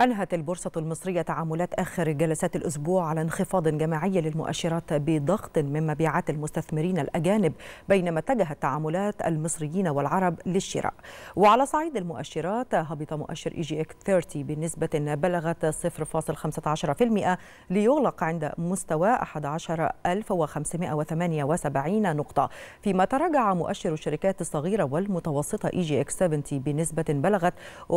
أنهت البورصة المصرية تعاملات آخر جلسات الأسبوع على انخفاض جماعي للمؤشرات بضغط من مبيعات المستثمرين الأجانب بينما اتجهت تعاملات المصريين والعرب للشراء وعلى صعيد المؤشرات هبط مؤشر إي جي إك 30 بنسبة بلغت 0.15% ليغلق عند مستوى 11578 نقطة فيما تراجع مؤشر الشركات الصغيرة والمتوسطة إي جي إك 70 بنسبة بلغت 1.45%